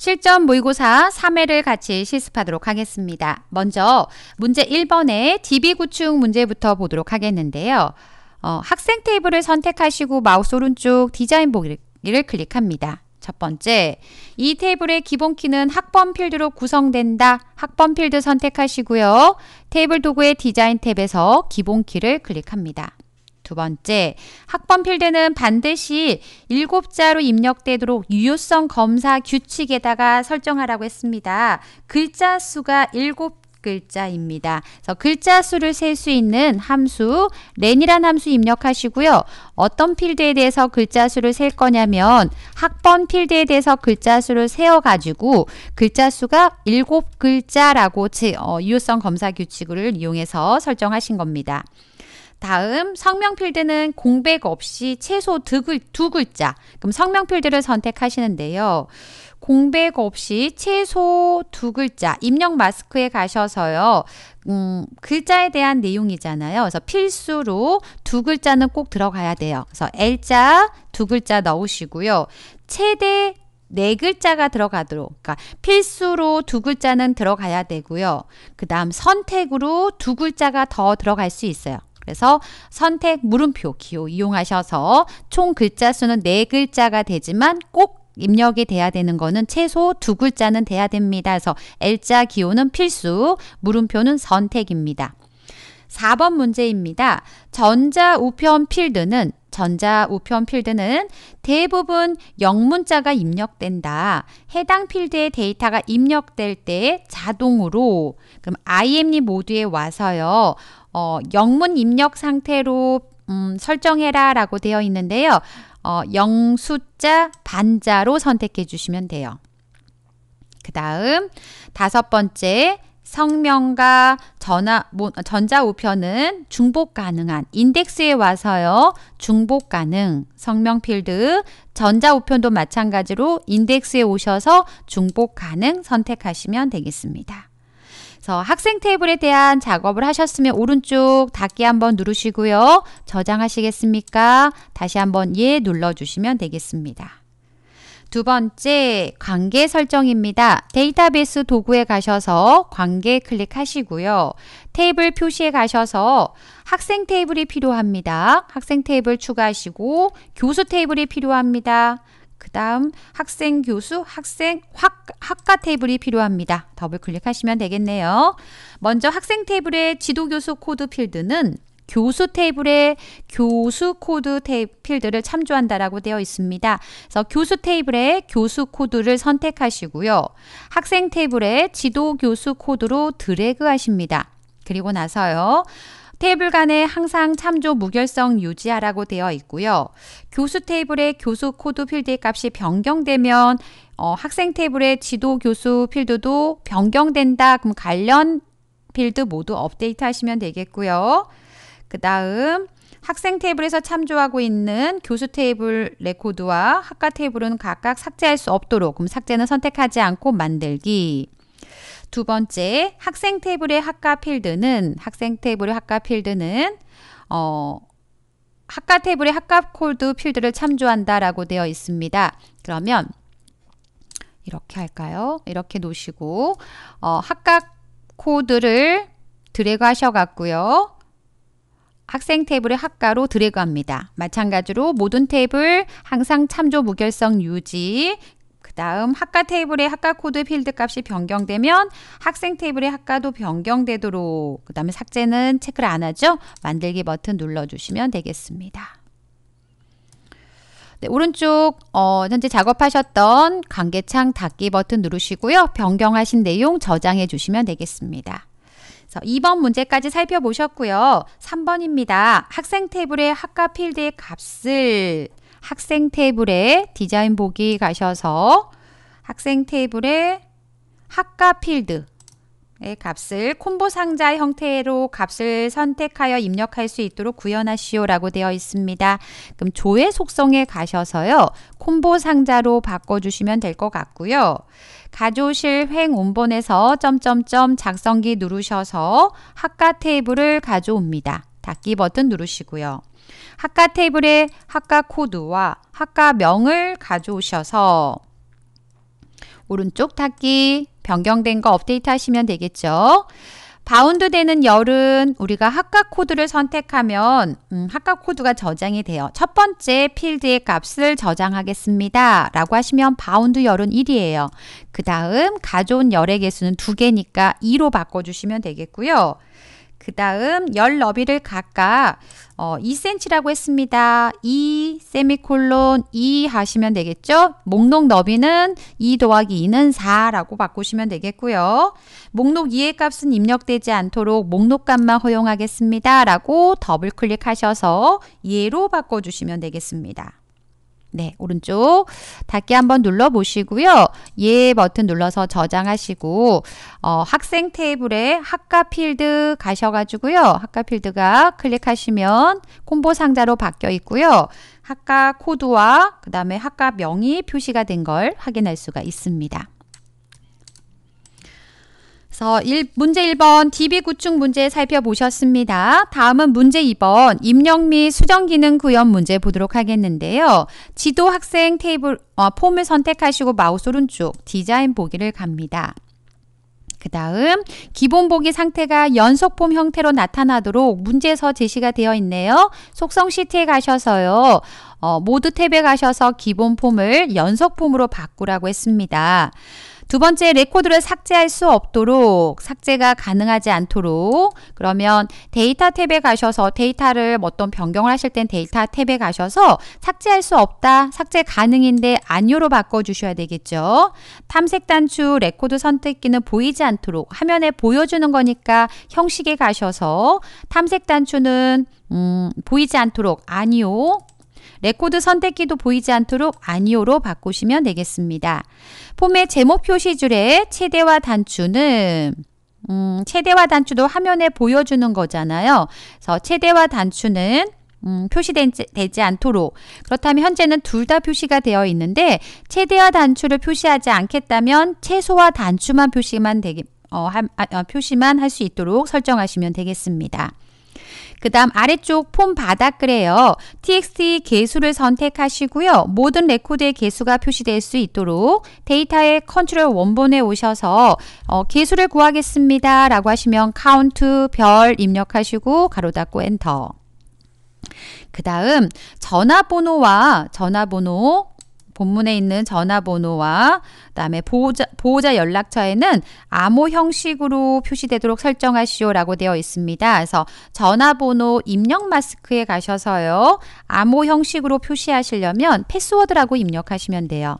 실전 모의고사 3회를 같이 실습하도록 하겠습니다. 먼저 문제 1번의 DB 구축 문제부터 보도록 하겠는데요. 어, 학생 테이블을 선택하시고 마우스 오른쪽 디자인 보기를 클릭합니다. 첫 번째, 이 테이블의 기본 키는 학번 필드로 구성된다. 학번 필드 선택하시고요. 테이블 도구의 디자인 탭에서 기본 키를 클릭합니다. 두 번째, 학번 필드는 반드시 7자로 입력되도록 유효성 검사 규칙에다가 설정하라고 했습니다. 글자 수가 일 글자입니다. 그래서 글자 수를 셀 수 있는 함수 렌이란 함수 입력하시고요. 어떤 필드에 대해서 글자 수를 셀 거냐면 학번 필드에 대해서 글자 수를 세어 가지고 글자 수가 일 글자라고 어, 유효성 검사 규칙을 이용해서 설정하신 겁니다. 다음 성명 필드는 공백 없이 최소 두, 글, 두 글자. 그럼 성명 필드를 선택하시는데요. 공백 없이 최소 두 글자 입력 마스크에 가셔서요. 음, 글자에 대한 내용이잖아요. 그래서 필수로 두 글자는 꼭 들어가야 돼요. 그래서 L자 두 글자 넣으시고요. 최대 네 글자가 들어가도록 그러니까 필수로 두 글자는 들어가야 되고요. 그 다음 선택으로 두 글자가 더 들어갈 수 있어요. 그래서 선택 물음표 기호 이용하셔서 총 글자 수는 네글자가 되지만 꼭 입력이 돼야 되는 거는 최소 두 글자는 돼야 됩니다. 그래서 L자 기호는 필수, 물음표는 선택입니다. 4번 문제입니다. 전자 우편 필드는 전자 우편 필드는 대부분 영문자가 입력된다. 해당 필드의 데이터가 입력될 때 자동으로 그럼 IM니 모드에 와서요. 어, 영문 입력 상태로 음, 설정해라 라고 되어 있는데요. 어, 영 숫자 반자로 선택해 주시면 돼요. 그 다음 다섯 번째 성명과 전화, 전자우편은 중복 가능한 인덱스에 와서요. 중복 가능 성명 필드 전자우편도 마찬가지로 인덱스에 오셔서 중복 가능 선택하시면 되겠습니다. 그래서 학생 테이블에 대한 작업을 하셨으면 오른쪽 닫기 한번 누르시고요. 저장하시겠습니까? 다시 한번 예 눌러주시면 되겠습니다. 두 번째 관계 설정입니다. 데이터베이스 도구에 가셔서 관계 클릭하시고요. 테이블 표시에 가셔서 학생 테이블이 필요합니다. 학생 테이블 추가하시고 교수 테이블이 필요합니다. 그 다음 학생, 교수, 학생, 학, 학과 테이블이 필요합니다. 더블 클릭하시면 되겠네요. 먼저 학생 테이블의 지도 교수 코드 필드는 교수 테이블에 교수 코드 테이, 필드를 참조한다라고 되어 있습니다. 그래서 교수 테이블에 교수 코드를 선택하시고요. 학생 테이블에 지도 교수 코드로 드래그 하십니다. 그리고 나서요. 테이블 간에 항상 참조 무결성 유지하라고 되어 있고요. 교수 테이블의 교수 코드 필드 값이 변경되면 어, 학생 테이블의 지도 교수 필드도 변경된다. 그럼 관련 필드 모두 업데이트 하시면 되겠고요. 그 다음 학생 테이블에서 참조하고 있는 교수 테이블 레코드와 학과 테이블은 각각 삭제할 수 없도록 그럼 삭제는 선택하지 않고 만들기 두 번째, 학생 테이블의 학과 필드는 학생 테이블의 학과 필드는 어 학과 테이블의 학과 콜드 필드를 참조한다라고 되어 있습니다. 그러면 이렇게 할까요? 이렇게 놓으시고 어, 학과 코드를 드래그 하셔갖고요. 학생 테이블의 학과로 드래그합니다. 마찬가지로 모든 테이블 항상 참조 무결성 유지 그 다음 학과 테이블의 학과 코드 필드 값이 변경되면 학생 테이블의 학과도 변경되도록 그 다음에 삭제는 체크를 안 하죠. 만들기 버튼 눌러주시면 되겠습니다. 네, 오른쪽 어, 현재 작업하셨던 관계창 닫기 버튼 누르시고요. 변경하신 내용 저장해 주시면 되겠습니다. 2번 문제까지 살펴보셨고요. 3번입니다. 학생 테이블의 학과 필드의 값을 학생 테이블에 디자인 보기 가셔서 학생 테이블에 학과 필드 의 값을 콤보 상자 형태로 값을 선택하여 입력할 수 있도록 구현하시오라고 되어 있습니다. 그럼 조회 속성에 가셔서요. 콤보 상자로 바꿔주시면 될 것 같고요. 가조실횡 원본에서 점점점 작성기 누르셔서 학과 테이블을 가져옵니다. 닫기 버튼 누르시고요. 학과 테이블에 학과 코드와 학과 명을 가져오셔서 오른쪽 닫기 변경된 거 업데이트 하시면 되겠죠. 바운드 되는 열은 우리가 학과 코드를 선택하면 음, 학과 코드가 저장이 돼요. 첫 번째 필드의 값을 저장하겠습니다. 라고 하시면 바운드 열은 1이에요. 그 다음 가져온 열의 개수는 2개니까 2로 바꿔주시면 되겠고요. 그 다음 열 너비를 각각 어, 2cm라고 했습니다. 2 세미콜론 2 하시면 되겠죠? 목록 너비는 2 더하기 2는 4라고 바꾸시면 되겠고요. 목록 2의 값은 입력되지 않도록 목록값만 허용하겠습니다. 라고 더블 클릭하셔서 예로 바꿔주시면 되겠습니다. 네, 오른쪽 닫기 한번 눌러 보시고요. 예 버튼 눌러서 저장하시고 어, 학생 테이블에 학과 필드 가셔가지고요. 학과 필드가 클릭하시면 콤보 상자로 바뀌어 있고요. 학과 코드와 그 다음에 학과 명이 표시가 된 걸 확인할 수가 있습니다. 그래서 1, 문제 1번 DB 구축 문제 살펴보셨습니다. 다음은 문제 2번 입력 및 수정 기능 구현 문제 보도록 하겠는데요. 지도 학생 테이블 어, 폼을 선택하시고 마우스 오른쪽 디자인 보기를 갑니다. 그 다음 기본 보기 상태가 연속폼 형태로 나타나도록 문제에서 제시가 되어 있네요. 속성 시트에 가셔서요. 어, 모드 탭에 가셔서 기본 폼을 연속폼으로 바꾸라고 했습니다. 두 번째 레코드를 삭제할 수 없도록 삭제가 가능하지 않도록 그러면 데이터 탭에 가셔서 데이터를 뭐 어떤 변경을 하실 땐 데이터 탭에 가셔서 삭제할 수 없다 삭제 가능인데 아니요로 바꿔주셔야 되겠죠 탐색 단추 레코드 선택기는 보이지 않도록 화면에 보여주는 거니까 형식에 가셔서 탐색 단추는 음, 보이지 않도록 아니요 레코드 선택키도 보이지 않도록 아니오로 바꾸시면 되겠습니다. 폼의 제목 표시 줄에 최대와 단추는 음, 최대와 단추도 화면에 보여주는 거잖아요. 그래서 최대와 단추는 음, 표시되지 않도록 그렇다면 현재는 둘 다 표시가 되어 있는데 최대와 단추를 표시하지 않겠다면 최소와 단추만 표시만 되게 어, 하, 아, 어, 표시만 할 수 있도록 설정하시면 되겠습니다. 그 다음 아래쪽 폼 바닥글에요. txt 개수를 선택하시고요. 모든 레코드의 개수가 표시될 수 있도록 데이터의 컨트롤 원본에 오셔서 어, 개수를 구하겠습니다. 라고 하시면 카운트 별 입력하시고 가로 닫고 엔터. 그 다음 전화번호와 전화번호 본문에 있는 전화번호와 그다음에 보호자, 보호자 연락처에는 암호 형식으로 표시되도록 설정하시오라고 되어 있습니다. 그래서 전화번호 입력 마스크에 가셔서요. 암호 형식으로 표시하시려면 패스워드라고 입력하시면 돼요.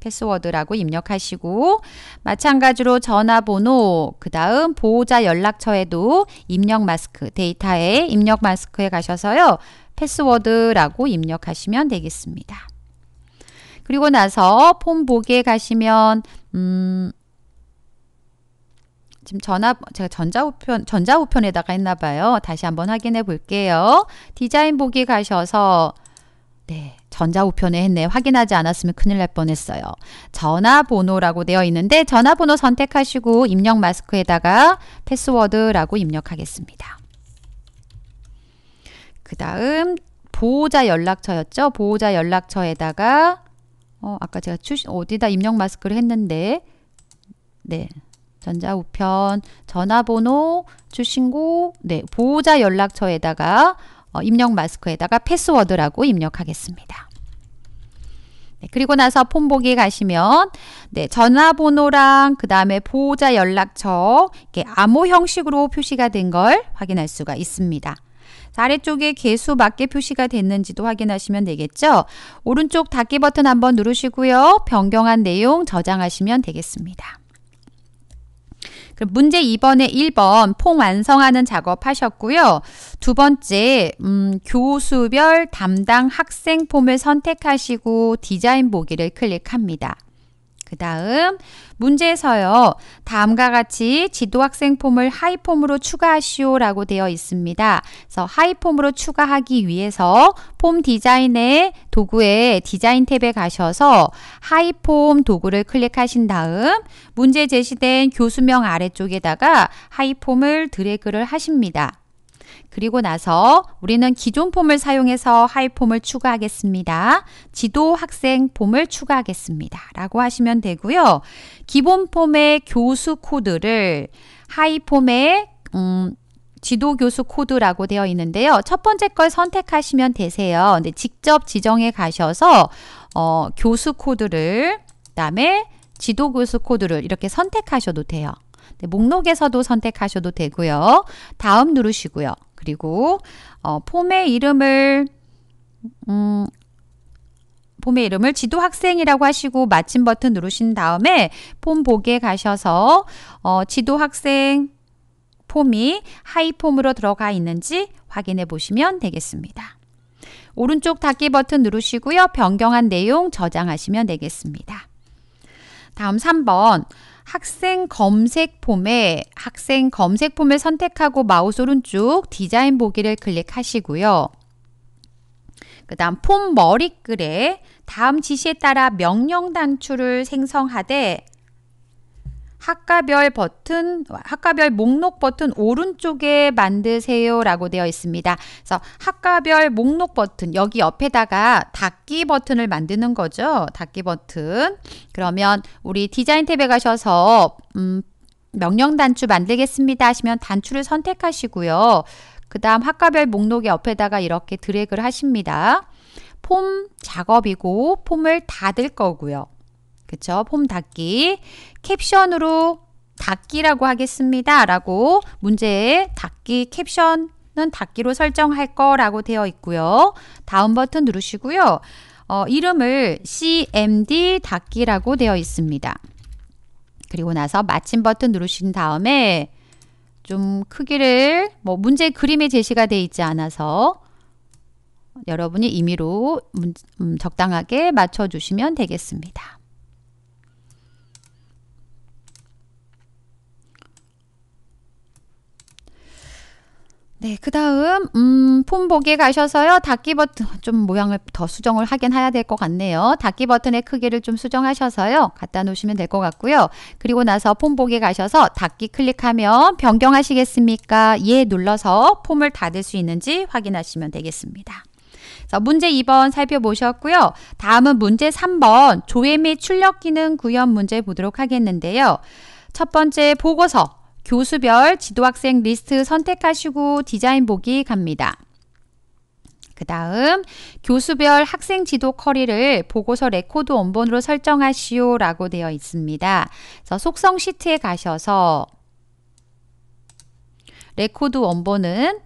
패스워드라고 입력하시고 마찬가지로 전화번호 그 다음 보호자 연락처에도 입력 마스크 데이터에 입력 마스크에 가셔서요 패스워드라고 입력하시면 되겠습니다. 그리고 나서 폼 보기에 가시면 음 지금 전화 제가 전자우편 전자우편에다가 했나 봐요. 다시 한번 확인해 볼게요. 디자인 보기 가셔서 네, 전자우편에 했네. 확인하지 않았으면 큰일 날 뻔했어요. 전화번호라고 되어 있는데 전화번호 선택하시고 입력 마스크에다가 패스워드라고 입력하겠습니다. 그 다음 보호자 연락처였죠. 보호자 연락처에다가 어, 아까 제가 출신, 어디다 입력 마스크를 했는데, 네. 전자우편, 전화번호, 출신고, 네. 보호자 연락처에다가 어, 입력 마스크에다가 패스워드라고 입력하겠습니다. 네, 그리고 나서 폰 보기 에 가시면 네, 전화번호랑 그 다음에 보호자 연락처 이렇게 암호 형식으로 표시가 된 걸 확인할 수가 있습니다. 아래쪽에 개수 맞게 표시가 됐는지도 확인하시면 되겠죠. 오른쪽 닫기 버튼 한번 누르시고요. 변경한 내용 저장하시면 되겠습니다. 그럼 문제 2번에 1번 폼 완성하는 작업 하셨고요. 두 번째 음, 교수별 담당 학생 폼을 선택하시고 디자인 보기를 클릭합니다. 그 다음 문제에서요. 다음과 같이 지도학생 폼을 하이폼으로 추가하시오 라고 되어 있습니다. 그래서 하이폼으로 추가하기 위해서 폼 디자인의 도구의 디자인 탭에 가셔서 하이폼 도구를 클릭하신 다음 문제 제시된 교수명 아래쪽에다가 하이폼을 드래그를 하십니다. 그리고 나서 우리는 기존 폼을 사용해서 하이 폼을 추가하겠습니다. 지도 학생 폼을 추가하겠습니다. 라고 하시면 되고요. 기본 폼의 교수 코드를 하이 폼의 음, 지도 교수 코드라고 되어 있는데요. 첫 번째 걸 선택하시면 되세요. 근데 직접 지정해 가셔서 어, 교수 코드를 그다음에 지도 교수 코드를 이렇게 선택하셔도 돼요. 네, 목록에서도 선택하셔도 되고요. 다음 누르시고요. 그리고 어, 폼의 이름을 음, 폼의 이름을 지도학생이라고 하시고 마침 버튼 누르신 다음에 폼 보기에 가셔서 어, 지도학생 폼이 하이폼으로 들어가 있는지 확인해 보시면 되겠습니다. 오른쪽 닫기 버튼 누르시고요. 변경한 내용 저장하시면 되겠습니다. 다음 3번 학생 검색 폼에 학생 검색 폼을 선택하고 마우스 오른쪽 디자인 보기를 클릭하시고요. 그 다음 폼 머리글에 다음 지시에 따라 명령 단추를 생성하되 학과별 버튼, 학과별 목록 버튼 오른쪽에 만드세요 라고 되어 있습니다. 그래서 학과별 목록 버튼 여기 옆에다가 닫기 버튼을 만드는 거죠. 닫기 버튼. 그러면 우리 디자인 탭에 가셔서 음, 명령 단추 만들겠습니다 하시면 단추를 선택하시고요. 그 다음 학과별 목록의 옆에다가 이렇게 드래그를 하십니다. 폼 작업이고 폼을 닫을 거고요. 그쵸? 폼닫기 캡션으로 닫기라고 하겠습니다. 라고 문제에 닦기 캡션은 닦기로 설정할 거라고 되어 있고요. 다음 버튼 누르시고요. 어, 이름을 CMD 닦기라고 되어 있습니다. 그리고 나서 마침 버튼 누르신 다음에 좀 크기를 뭐 문제 그림에 제시가 되어 있지 않아서 여러분이 임의로 문, 음, 적당하게 맞춰주시면 되겠습니다. 네, 그 다음, 음, 폼보기에 가셔서요, 닫기 버튼, 좀 모양을 더 수정을 하긴 해야 될 것 같네요. 닫기 버튼의 크기를 좀 수정하셔서요, 갖다 놓으시면 될 것 같고요. 그리고 나서 폼보기에 가셔서 닫기 클릭하면 변경하시겠습니까? 예 눌러서 폼을 닫을 수 있는지 확인하시면 되겠습니다. 자, 문제 2번 살펴보셨고요. 다음은 문제 3번 조회 및 출력 기능 구현 문제 보도록 하겠는데요. 첫 번째 보고서 교수별 지도학생 리스트 선택하시고 디자인 보기 갑니다. 그 다음 교수별 학생 지도 커리를 보고서 레코드 원본으로 설정하시오 라고 되어 있습니다. 그래서 속성 시트에 가셔서 레코드 원본은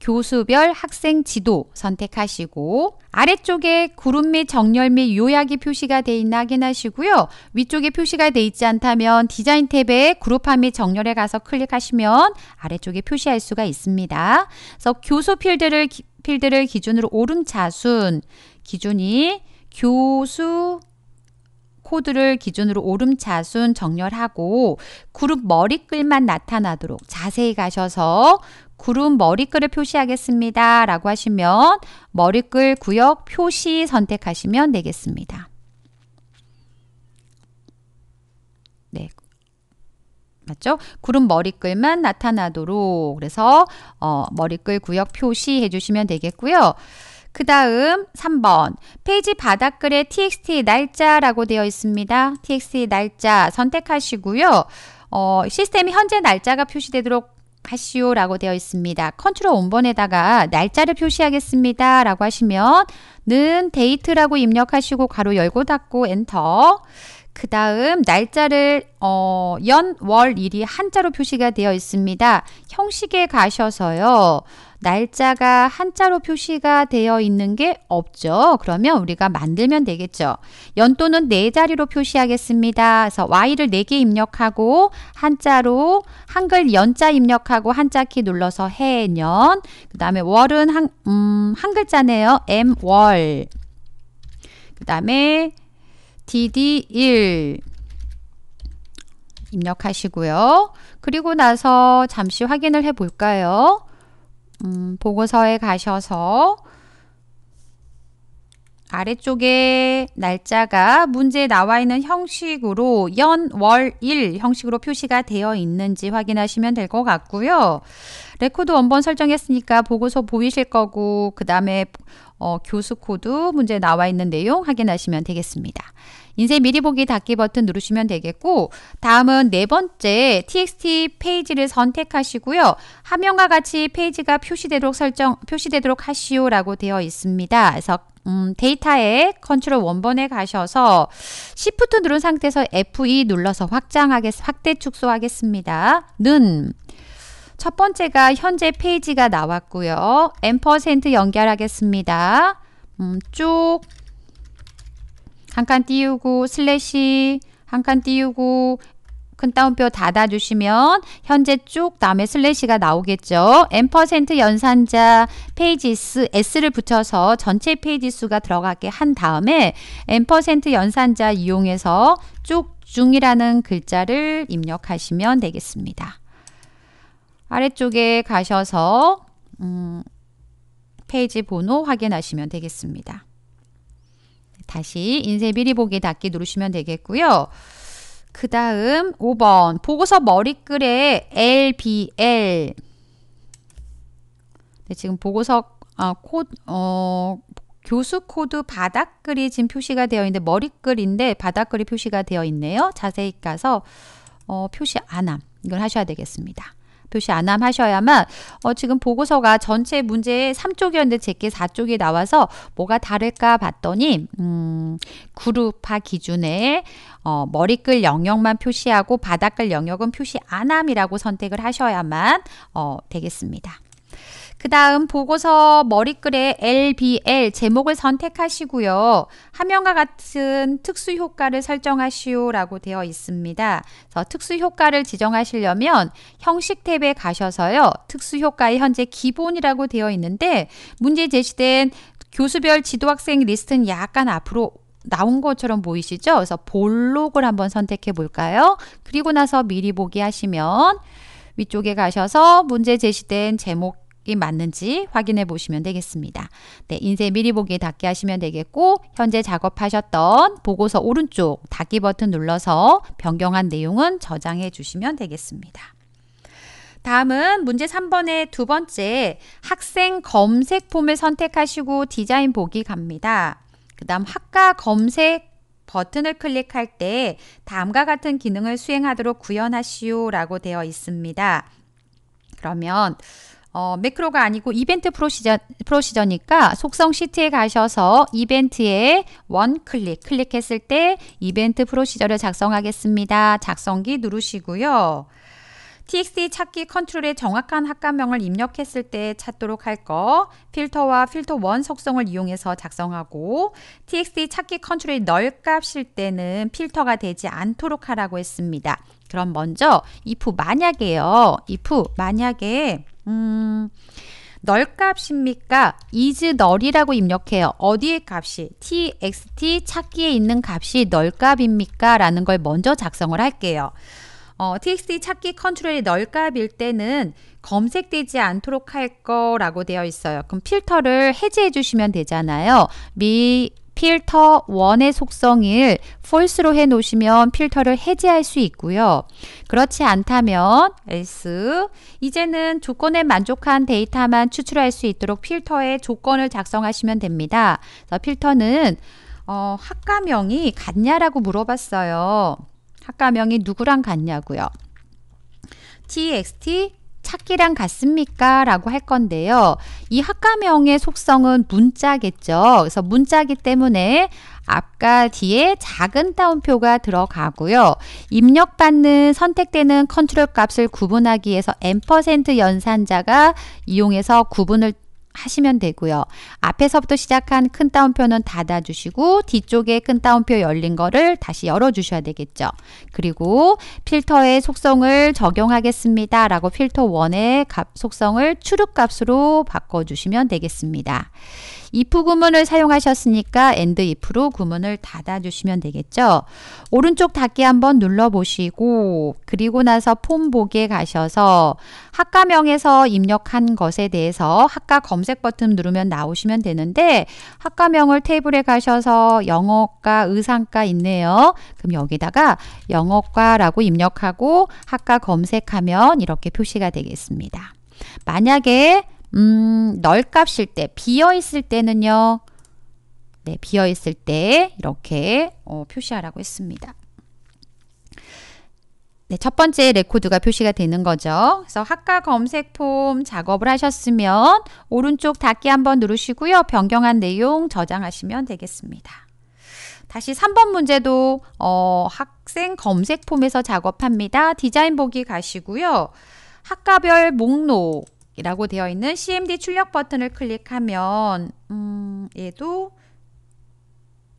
교수별 학생 지도 선택하시고 아래쪽에 그룹 및 정렬 및 요약이 표시가 돼 있나 확인하시고요. 위쪽에 표시가 돼 있지 않다면 디자인 탭에 그룹화 및 정렬에 가서 클릭하시면 아래쪽에 표시할 수가 있습니다. 그래서 교수 필드를 기, 필드를 기준으로 오름차순 기준이 교수 코드를 기준으로 오름차순 정렬하고 그룹 머리글만 나타나도록 자세히 가셔서 구름 머리글을 표시하겠습니다. 라고 하시면 머리글 구역 표시 선택하시면 되겠습니다. 네. 맞죠? 구름 머리글만 나타나도록 그래서 어, 머리글 구역 표시해 주시면 되겠고요. 그 다음 3번 페이지 바닥글에 txt 날짜라고 되어 있습니다. txt 날짜 선택하시고요. 어, 시스템이 현재 날짜가 표시되도록 하시오라고 되어 있습니다. 컨트롤 원번에다가 날짜를 표시하겠습니다. 라고 하시면 는 데이트라고 입력하시고 괄호 열고 닫고 엔터 그 다음 날짜를 어, 연, 월, 일이 한자로 표시가 되어 있습니다. 형식에 가셔서요. 날짜가 한자로 표시가 되어 있는 게 없죠. 그러면 우리가 만들면 되겠죠. 연도는 네 자리로 표시하겠습니다. 그래서 y를 네 개 입력하고 한자로 한글 연자 입력하고 한자키 눌러서 해년 그 다음에 월은 한, 음, 한 글자네요. m 월그 다음에 DD1 입력하시고요. 그리고 나서 잠시 확인을 해 볼까요? 음, 보고서에 가셔서 아래쪽에 날짜가 문제에 나와 있는 형식으로 연, 월, 일 형식으로 표시가 되어 있는지 확인하시면 될 것 같고요. 레코드 원본 설정했으니까 보고서 보이실 거고 그 다음에 어, 교수 코드 문제 나와 있는 내용 확인하시면 되겠습니다. 인쇄 미리 보기 닫기 버튼 누르시면 되겠고 다음은 네 번째 txt 페이지를 선택하시고요. 화면과 같이 페이지가 표시되도록 설정 표시되도록 하시오라고 되어 있습니다. 그래서 음, 데이터에 컨트롤 원번에 가셔서 시프트 누른 상태에서 F2 e 눌러서 확장하겠 확대 축소하겠습니다. 는첫 번째가 현재 페이지가 나왔고요. 앰 연결하겠습니다. 음, 쭉한 칸 띄우고 슬래시 한 칸 띄우고 큰 따옴표 닫아주시면 현재 쭉 다음에 슬래시가 나오겠죠. 앰 연산자 페이지 수 S를 붙여서 전체 페이지 수가 들어가게 한 다음에 앰 연산자 이용해서 쭉 중이라는 글자를 입력하시면 되겠습니다. 아래쪽에 가셔서 음, 페이지 번호 확인하시면 되겠습니다. 다시 인쇄 미리 보기 닫기 누르시면 되겠고요. 그 다음 5번 보고서 머리글에 LBL 네, 지금 보고서 아, 코, 어, 교수 코드 바닥글이 지금 표시가 되어 있는데 머리글인데 바닥글이 표시가 되어 있네요. 자세히 가서 어, 표시 안함 이걸 하셔야 되겠습니다. 표시 안함 하셔야만 어, 지금 보고서가 전체 문제의 3쪽이었는데 제게 4쪽이 나와서 뭐가 다를까 봤더니 음, 그룹화 기준에 어, 머리글 영역만 표시하고 바닥글 영역은 표시 안 함이라고 선택을 하셔야만 어, 되겠습니다. 그 다음 보고서 머리글의 LBL 제목을 선택하시고요. 화면과 같은 특수 효과를 설정하시오라고 되어 있습니다. 그래서 특수 효과를 지정하시려면 형식 탭에 가셔서요. 특수 효과의 현재 기본이라고 되어 있는데 문제 제시된 교수별 지도학생 리스트는 약간 앞으로 나온 것처럼 보이시죠? 그래서 볼록을 한번 선택해 볼까요? 그리고 나서 미리 보기 하시면 위쪽에 가셔서 문제 제시된 제목 이 맞는지 확인해 보시면 되겠습니다. 네, 인쇄 미리 보기 닫기 하시면 되겠고 현재 작업하셨던 보고서 오른쪽 닫기 버튼 눌러서 변경한 내용은 저장해 주시면 되겠습니다. 다음은 문제 3번의 두 번째 학생 검색 폼을 선택하시고 디자인 보기 갑니다. 그 다음 학과 검색 버튼을 클릭할 때 다음과 같은 기능을 수행하도록 구현하시오 라고 되어 있습니다. 그러면 어, 매크로가 아니고 이벤트 프로시저, 프로시저니까 속성 시트에 가셔서 이벤트에 원 클릭, 클릭했을 때 이벤트 프로시저를 작성하겠습니다. 작성기 누르시고요. txt 찾기 컨트롤에 정확한 학과명을 입력했을 때 찾도록 할 거, 필터와 필터1 속성을 이용해서 작성하고, txt 찾기 컨트롤이 널 값일 때는 필터가 되지 않도록 하라고 했습니다. 그럼 먼저 if 만약에요. if 만약에 음, 널값입니까? is 널이라고 입력해요. 어디의 값이? txt 찾기에 있는 값이 널값입니까? 라는 걸 먼저 작성을 할게요. 어, txt 찾기 컨트롤이 널값일 때는 검색되지 않도록 할 거라고 되어 있어요. 그럼 필터를 해제해 주시면 되잖아요. 미 필터 1의 속성을 false로 해 놓으시면 필터를 해제할 수 있고요. 그렇지 않다면 else 이제는 조건에 만족한 데이터만 추출할 수 있도록 필터의 조건을 작성하시면 됩니다. 필터는 어, 학과명이 같냐라고 물어봤어요. 학과명이 누구랑 같냐고요. txt 찾기랑 같습니까? 라고 할 건데요. 이 학과명의 속성은 문자겠죠. 그래서 문자기 때문에 앞과 뒤에 작은 따옴표가 들어가고요. 입력받는 선택되는 컨트롤 값을 구분하기 위해서 n 연산자가 이용해서 구분을 하시면 되고요. 앞에서부터 시작한 큰 따옴표는 닫아주시고 뒤쪽에 큰 따옴표 열린 거를 다시 열어주셔야 되겠죠. 그리고 필터의 속성을 적용하겠습니다. 라고 필터 1의 속성을 추룩값으로 바꿔주시면 되겠습니다. if 구문을 사용하셨으니까 and if로 구문을 닫아주시면 되겠죠. 오른쪽 닫기 한번 눌러보시고 그리고 나서 폼 보기에 가셔서 학과명에서 입력한 것에 대해서 학과 검색 버튼 누르면 나오시면 되는데 학과명을 테이블에 가셔서 영어과 의상과 있네요. 그럼 여기다가 영어과라고 입력하고 학과 검색하면 이렇게 표시가 되겠습니다. 만약에 음, 널값일 때, 비어있을 때는요. 네, 비어있을 때 이렇게 어, 표시하라고 했습니다. 네, 첫 번째 레코드가 표시가 되는 거죠. 그래서 학과 검색 폼 작업을 하셨으면 오른쪽 닫기 한번 누르시고요. 변경한 내용 저장하시면 되겠습니다. 다시 3번 문제도 어, 학생 검색 폼에서 작업합니다. 디자인 보기 가시고요. 학과별 목록 이라고 되어 있는 CMD 출력 버튼을 클릭하면 음, 얘도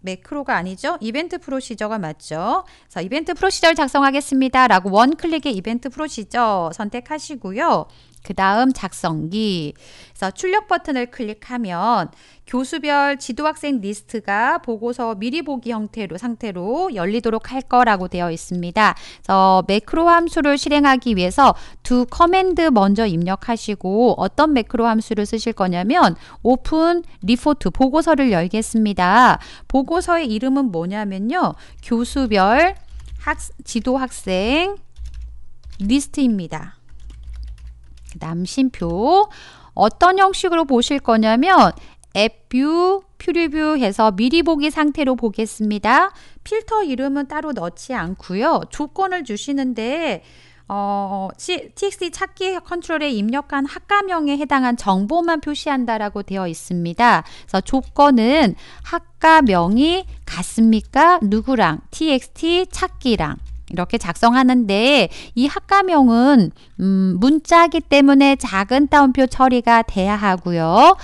매크로가 아니죠? 이벤트 프로시저가 맞죠? 그래서 이벤트 프로시저를 작성하겠습니다. 라고 원클릭에 이벤트 프로시저 선택하시고요. 그 다음 작성기. 그래서 출력 버튼을 클릭하면 교수별 지도학생 리스트가 보고서 미리 보기 형태로 상태로 열리도록 할 거라고 되어 있습니다. 그래서 매크로 함수를 실행하기 위해서 두 커맨드 먼저 입력하시고 어떤 매크로 함수를 쓰실 거냐면 오픈 리포트 보고서를 열겠습니다. 보고서의 이름은 뭐냐면요. 교수별 학, 지도학생 리스트입니다. 남신표 어떤 형식으로 보실 거냐면 앱뷰, 퓨리뷰 해서 미리 보기 상태로 보겠습니다. 필터 이름은 따로 넣지 않고요. 조건을 주시는데 어, txt 찾기 컨트롤에 입력한 학과명에 해당한 정보만 표시한다라고 되어 있습니다. 그래서 조건은 학과명이 같습니까? 누구랑? txt 찾기랑. 이렇게 작성하는데 이 학과명은 음, 문자기 때문에 작은 따옴표 처리가 돼야 하고요.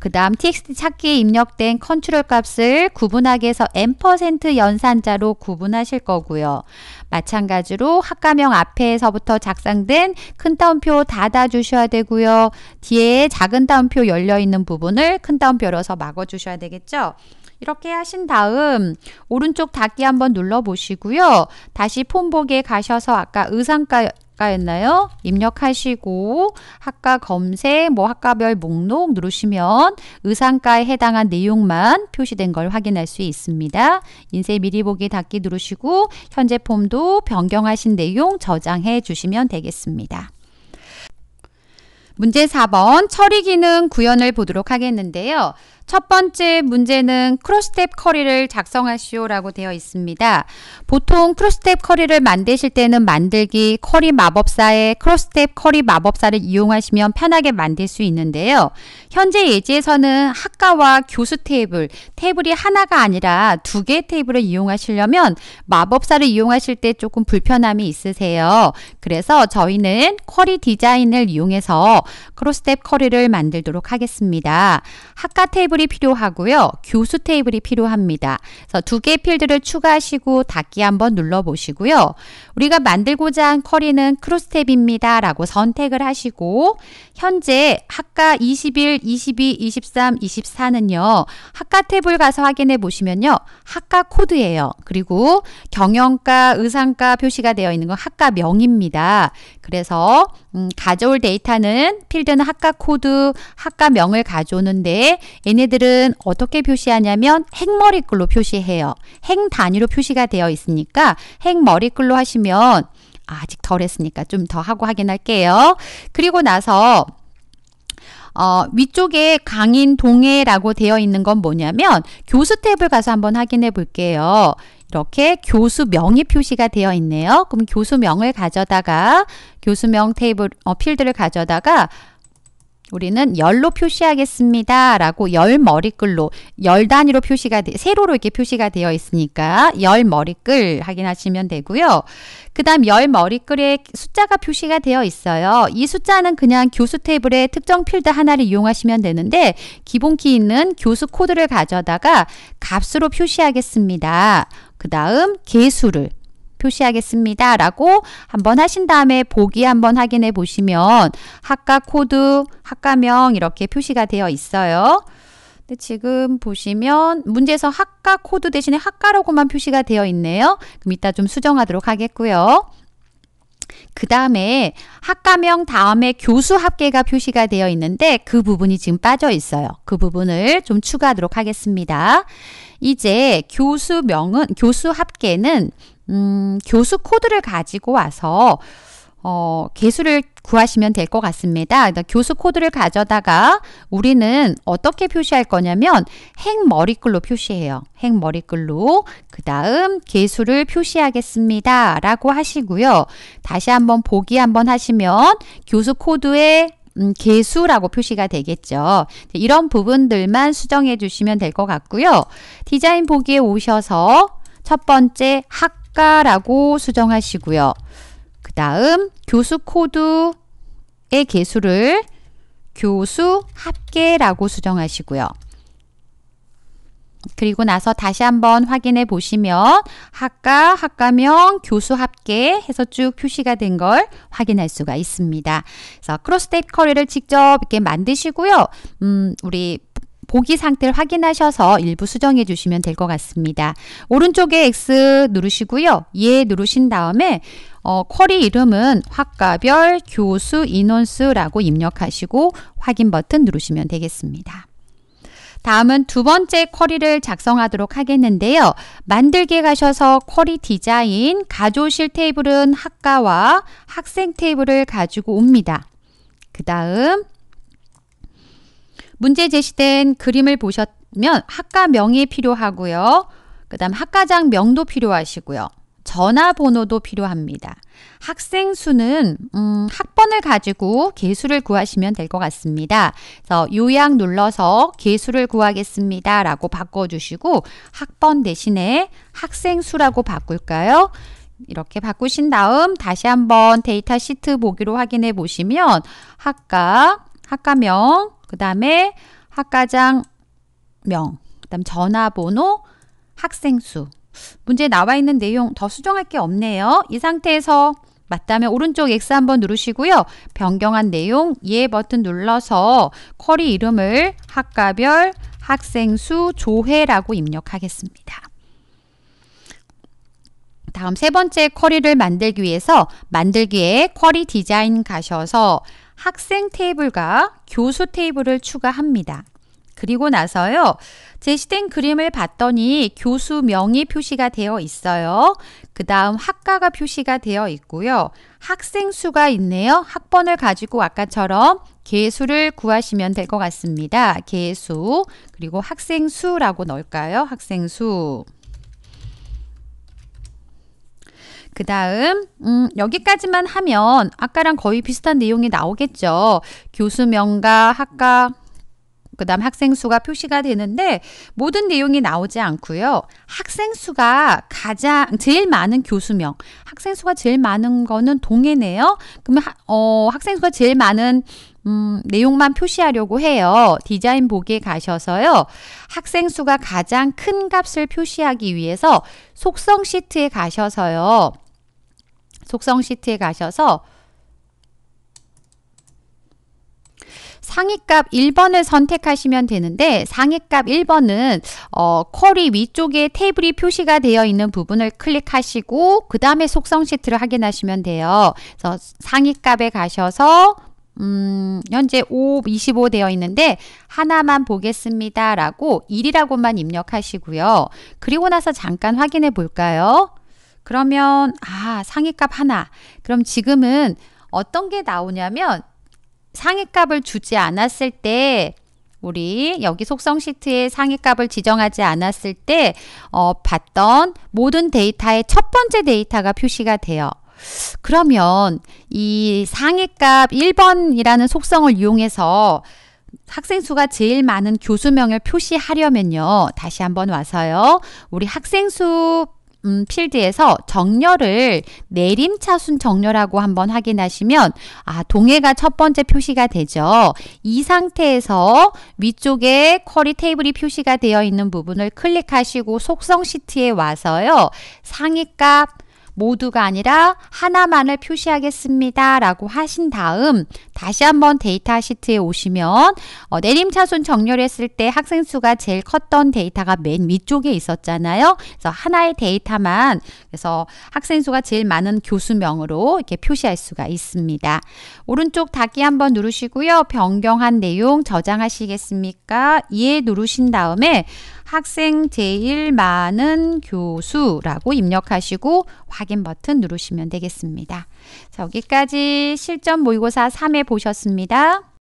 그 다음 txt 찾기에 입력된 컨트롤 값을 구분하기 위해서 n% 연산자로 구분하실 거고요. 마찬가지로 학과명 앞에서부터 작성된 큰 따옴표 닫아주셔야 되고요. 뒤에 작은 따옴표 열려있는 부분을 큰 따옴표 로어서 막아주셔야 되겠죠. 이렇게 하신 다음 오른쪽 닫기 한번 눌러보시고요. 다시 폼복에 가셔서 아까 의상가 였나요? 입력하시고 학과 검색, 뭐 학과별 목록 누르시면 의상가에 해당한 내용만 표시된 걸 확인할 수 있습니다. 인쇄 미리 보기 닫기 누르시고 현재 폼도 변경하신 내용 저장해 주시면 되겠습니다. 문제 4번 처리 기능 구현을 보도록 하겠는데요. 첫 번째 문제는 크로스텝 커리를 작성하시오 라고 되어 있습니다. 보통 크로스텝 커리를 만드실 때는 만들기 커리 마법사의 크로스텝 커리 마법사를 이용하시면 편하게 만들 수 있는데요. 현재 예제에서는 학과와 교수 테이블, 테이블이 하나가 아니라 두 개의 테이블을 이용하시려면 마법사를 이용하실 때 조금 불편함이 있으세요. 그래서 저희는 커리 디자인을 이용해서 크로스텝 커리를 만들도록 하겠습니다. 학과 테이블이 필요하고요. 교수 테이블이 필요합니다. 그래서 두개 필드를 추가하시고 닫기 한번 눌러보시고요. 우리가 만들고자 한 커리는 크로스텝입니다. 라고 선택을 하시고 현재 학과 21, 22, 23, 24는요. 학과 탭을 가서 확인해 보시면요. 학과 코드예요. 그리고 경영과, 의상과 표시가 되어 있는 건 학과 명입니다. 그래서 음, 가져올 데이터는 필드는 학과 코드, 학과명을 가져오는데 얘네들은 어떻게 표시하냐면 행머리글로 표시해요. 행 단위로 표시가 되어 있으니까 행머리글로 하시면 아직 덜 했으니까 좀 더 하고 확인할게요. 그리고 나서 어, 위쪽에 강인 동해라고 되어 있는 건 뭐냐면 교수 탭을 가서 한번 확인해 볼게요. 이렇게 교수명이 표시가 되어 있네요. 그럼 교수명을 가져다가 교수명 테이블 어, 필드를 가져다가 우리는 열로 표시하겠습니다. 라고 열 머리글로 열 단위로 표시가 돼, 세로로 이렇게 표시가 되어 있으니까 열 머리글 확인하시면 되고요. 그 다음 열 머리글에 숫자가 표시가 되어 있어요. 이 숫자는 그냥 교수 테이블에 특정 필드 하나를 이용하시면 되는데 기본키 있는 교수 코드를 가져다가 값으로 표시하겠습니다. 그 다음 개수를 표시하겠습니다. 라고 한번 하신 다음에 보기 한번 확인해 보시면 학과 코드, 학과명 이렇게 표시가 되어 있어요. 근데 지금 보시면 문제에서 학과 코드 대신에 학과라고만 표시가 되어 있네요. 그럼 이따 좀 수정하도록 하겠고요. 그 다음에 학과명 다음에 교수 합계가 표시가 되어 있는데 그 부분이 지금 빠져 있어요. 그 부분을 좀 추가하도록 하겠습니다. 이제 교수명은 교수 합계는 음, 교수 코드를 가지고 와서 어, 개수를 구하시면 될 것 같습니다. 그러니까 교수 코드를 가져다가 우리는 어떻게 표시할 거냐면 행머리글로 표시해요. 행머리글로 그 다음 개수를 표시하겠습니다. 라고 하시고요. 다시 한번 보기 한번 하시면 교수 코드의 음, 개수라고 표시가 되겠죠. 이런 부분들만 수정해 주시면 될 것 같고요. 디자인 보기에 오셔서 첫 번째 학과라고 수정하시고요. 그 다음 교수 코드의 개수를 교수 합계라고 수정하시고요. 그리고 나서 다시 한번 확인해 보시면 학과, 학과명, 교수 합계 해서 쭉 표시가 된 걸 확인할 수가 있습니다. 그래서 크로스텝 커리를 직접 이렇게 만드시고요. 음, 우리 보기 상태를 확인하셔서 일부 수정해 주시면 될 것 같습니다. 오른쪽에 X 누르시고요. 예 누르신 다음에 어, 쿼리 이름은 학과별 교수 인원수라고 입력하시고 확인 버튼 누르시면 되겠습니다. 다음은 두 번째 쿼리를 작성하도록 하겠는데요. 만들기에 가셔서 쿼리 디자인, 가져실 테이블은 학과와 학생 테이블을 가지고 옵니다. 그 다음 문제 제시된 그림을 보셨면 학과 명이 필요하고요. 그 다음 학과장 명도 필요하시고요. 전화번호도 필요합니다. 학생 수는 음, 학번을 가지고 개수를 구하시면 될 것 같습니다. 그래서 요약 눌러서 개수를 구하겠습니다. 라고 바꿔주시고 학번 대신에 학생 수라고 바꿀까요? 이렇게 바꾸신 다음 다시 한번 데이터 시트 보기로 확인해 보시면 학과, 학과명, 그 다음에 학과장 명, 그 다음 전화번호, 학생 수 문제에 나와 있는 내용 더 수정할 게 없네요. 이 상태에서 맞다면 오른쪽 X 한번 누르시고요. 변경한 내용 예 버튼 눌러서 쿼리 이름을 학과별 학생 수 조회라고 입력하겠습니다. 다음 세 번째 쿼리를 만들기 위해서 만들기에 쿼리 디자인 가셔서 학생 테이블과 교수 테이블을 추가합니다. 그리고 나서요. 제시된 그림을 봤더니 교수명이 표시가 되어 있어요. 그 다음 학과가 표시가 되어 있고요. 학생 수가 있네요. 학번을 가지고 아까처럼 개수를 구하시면 될 것 같습니다. 개수 그리고 학생 수라고 넣을까요? 학생 수. 그 다음 음, 여기까지만 하면 아까랑 거의 비슷한 내용이 나오겠죠. 교수명과 학과 그다음 학생 수가 표시가 되는데 모든 내용이 나오지 않고요. 학생 수가 가장 제일 많은 교수명. 학생 수가 제일 많은 거는 동해네요. 그러면 하, 어, 학생 수가 제일 많은 음, 내용만 표시하려고 해요. 디자인 보기에 가셔서요. 학생 수가 가장 큰 값을 표시하기 위해서 속성 시트에 가셔서요. 속성 시트에 가셔서 상위값 1번을 선택하시면 되는데 상위값 1번은 어, 쿼리 위쪽에 테이블이 표시가 되어 있는 부분을 클릭하시고 그 다음에 속성 시트를 확인하시면 돼요. 그래서 상위값에 가셔서 음, 현재 5, 25 되어 있는데 하나만 보겠습니다. 라고 1이라고만 입력하시고요. 그리고 나서 잠깐 확인해 볼까요? 그러면 아 상위값 하나 그럼 지금은 어떤 게 나오냐면 상위값을 주지 않았을 때 우리 여기 속성 시트에 상위값을 지정하지 않았을 때 어, 봤던 모든 데이터의 첫 번째 데이터가 표시가 돼요. 그러면 이 상위값 1번이라는 속성을 이용해서 학생 수가 제일 많은 교수명을 표시하려면요. 다시 한번 와서요. 우리 학생 수 음, 필드에서 정렬을 내림차순 정렬하고 한번 확인하시면 아 동해가 첫 번째 표시가 되죠. 이 상태에서 위쪽에 쿼리 테이블이 표시가 되어 있는 부분을 클릭하시고 속성 시트에 와서요. 상위값 모두가 아니라 하나만을 표시하겠습니다. 라고 하신 다음 다시 한번 데이터 시트에 오시면 어, 내림차순 정렬했을 때 학생 수가 제일 컸던 데이터가 맨 위쪽에 있었잖아요. 그래서 하나의 데이터만 그래서 학생 수가 제일 많은 교수명으로 이렇게 표시할 수가 있습니다. 오른쪽 닫기 한번 누르시고요. 변경한 내용 저장하시겠습니까? 예 누르신 다음에 학생 제일 많은 교수라고 입력하시고 확인 버튼 누르시면 되겠습니다. 자, 기까지 실전 모의고사 3회 보셨습니다.